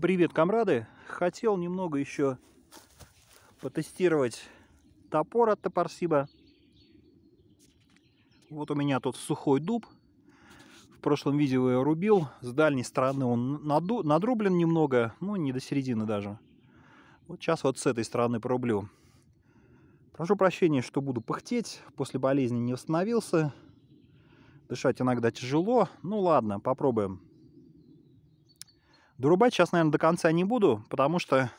Привет, комрады! Хотел немного еще потестировать топор от Топорсиба. Вот у меня тут сухой дуб. В прошлом видео я рубил. С дальней стороны он надрублен немного, ну не до середины даже. Вот сейчас вот с этой стороны порублю. Прошу прощения, что буду пыхтеть. После болезни не восстановился. Дышать иногда тяжело. Ну ладно, попробуем. Дорубать сейчас, наверное, до конца не буду, потому что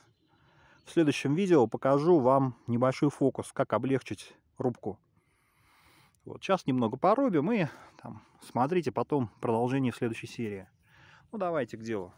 в следующем видео покажу вам небольшой фокус, как облегчить рубку. Вот сейчас немного порубим и там, смотрите потом продолжение в следующей серии. Ну давайте к делу.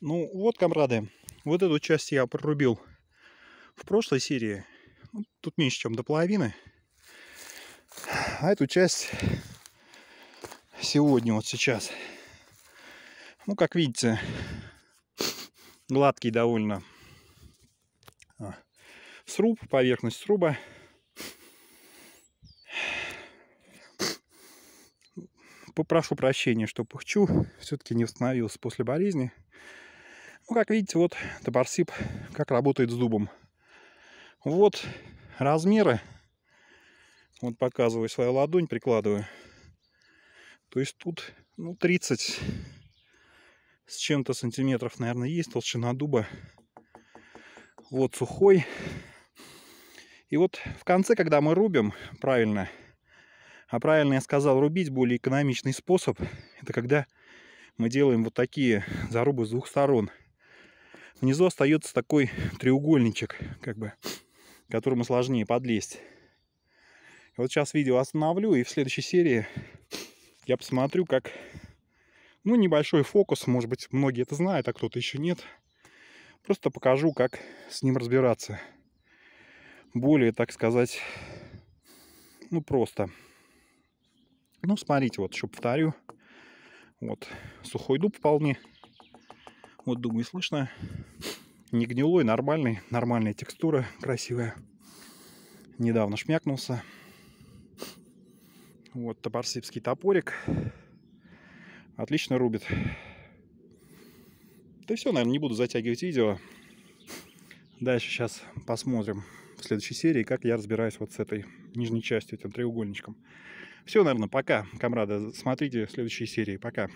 Ну вот, комрады, вот эту часть я прорубил в прошлой серии. Ну, тут меньше, чем до половины. А эту часть сегодня, вот сейчас. Ну, как видите, гладкий довольно а, сруб, поверхность сруба. Попрошу прощения, что пыхчу. Все-таки не восстановился после болезни. Ну, как видите, вот топорсип как работает с дубом. Вот размеры. Вот показываю свою ладонь, прикладываю. То есть тут ну, 30 с чем-то сантиметров, наверное, есть толщина дуба. Вот сухой. И вот в конце, когда мы рубим правильно, а правильно я сказал, рубить более экономичный способ, это когда мы делаем вот такие зарубы с двух сторон – внизу остается такой треугольничек, как бы, которому сложнее подлезть. Вот сейчас видео остановлю, и в следующей серии я посмотрю, как, ну, небольшой фокус, может быть, многие это знают, а кто-то еще нет. Просто покажу, как с ним разбираться. Более, так сказать, ну, просто. Ну, смотрите, вот еще повторю. Вот, сухой дуб вполне вот, думаю, слышно. Не гнилой, нормальный. Нормальная текстура, красивая. Недавно шмякнулся. Вот топорсибский топорик. Отлично рубит. Да все, наверное, не буду затягивать видео. Дальше сейчас посмотрим в следующей серии, как я разбираюсь вот с этой нижней частью, этим треугольничком. Все, наверное, пока, комрады. Смотрите следующие серии. Пока.